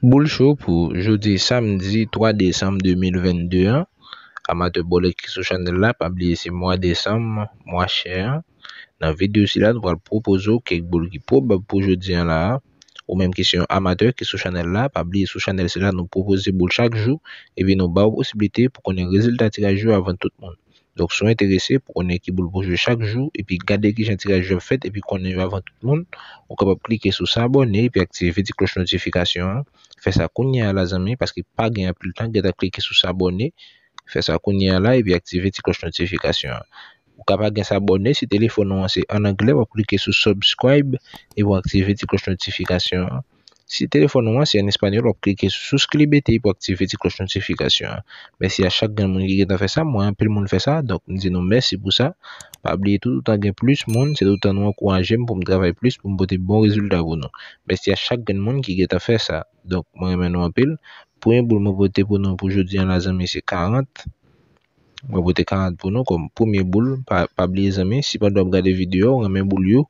Boul chou pou joudi samdi 3 decem 2022, amateur bole kisou chanel la, pabliye se mwa decem, mwa chè, nan videyo sila nou wale propozo kek boul ki poub pou joudi an la, ou menm kisyon amateur kisou chanel la, pabliye sou chanel sila nou propoze boul chak jou, evi nou ba ou posibilite pou konen rezultati la jou avan tout moun. Donk sou interese pou konen ki boulboujou chak jou epi gade ki jantika jop fèt epi konen yon avant tout moun. Ou kapap klike sou sabonne epi aktive ti kloch notifikasyon. Fè sa konye ala zami parce ki pa gen apri l tan gen ta klike sou sabonne. Fè sa konye ala epi aktive ti kloch notifikasyon. Ou kapap gen sabonne si telefon wansi an angle pou klike sou subscribe epi pou aktive ti kloch notifikasyon. Si telefon nou an, si an Espanyol, wak klike sou suskribe te i pou aktive ti klosch notifikasyon an. Besi a chak gen moun ki ge ta fe sa, mwen apil moun fe sa, dok ni di nou mbersi pou sa. Pa bliye tout an gen plus moun, se tout an moun akouran jem pou m gravay plus pou m bote bon rezultat moun nou. Besi a chak gen moun ki ge ta fe sa, dok mwen remen nou apil. Pouen boul mwen bote pou nou pou jodi an la zami se 40. Mwen bote 40 pou nou, pou mwen boul, pa bliye zami, si pa dwa brade video, remen boul yo.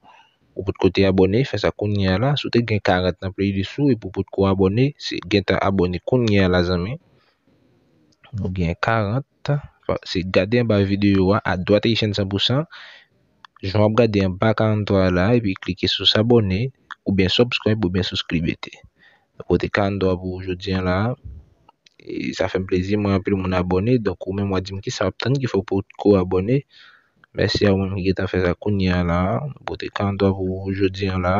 pour te côté abonné, fais ça kounya là. E si tu as 40 dans le dessous, et pour te côté abonné, c'est gain ta abonné kounya là, amis. Nous gain 40. C'est garder en bas vidéo a droite et chaîne 100%. Je vais regarder en bas 43 là, et puis cliquer sur s'abonner, ou bien subscribe, ou bien souscrire. Côté 43 pour aujourd'hui là. Et ça fait plaisir, moi, un peu mon abonné. Donc, ou même, moi, dis-moi qui ça, qu'il faut pour te abonner. Bè si ya wè mwen mwen gèta fè sa koun nye la. Bote 40 do avou oujou diyan la.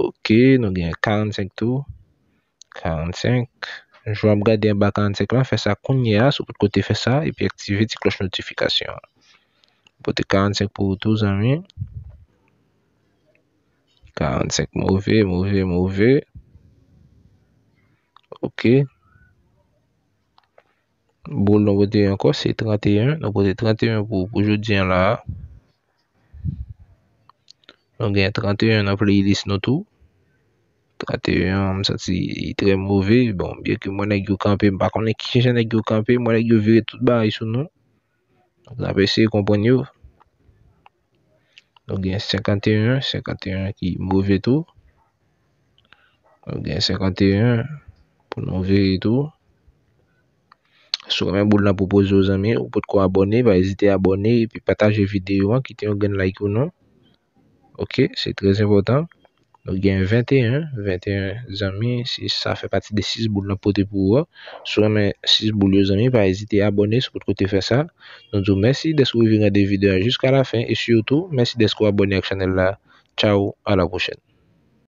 Ok. Nou gen 45 tou. 45. Jwa mwen gèta diyan ba 45 la. Fè sa koun nye la. Sou pote kote fè sa. E pi aktive ti kloch notifikasyon. Bote 45 pou tou zanmen. 45. Mouve, mouve, mouve. Ok. Ok. Boun nou bote yon ko, se 31. Nou bote 31 pou poujou diyan la. Nou gen 31 nan ple yi lis nou tou. 31, msati yi tre mwove. Bon, bye ke mwen a gyou kampe, bakan mwen a kishen a gyou kampe, mwen a gyou vire tout ba yi sou nou. Nou apese yi komponyou. Nou gen 51, 51 ki mwove tou. Nou gen 51 pou nou vire tou. Sou vous bou la pou aux amis ou pot ko abone, va ezite abone, pi pataje videyo an, kite yon gen like ou non. Ok, c'est très important. Donc, gen 21, 21 amis si ça fait partie des 6 boules la pote pou wè. Sou men 6 bou amis pas bah, va à abonner sou pot kote fe ça Donc, mersi de vivan de des vidéos jusqu'à la fin, et surtout, merci d'être abone ak chanel la. Ciao, à la prochaine.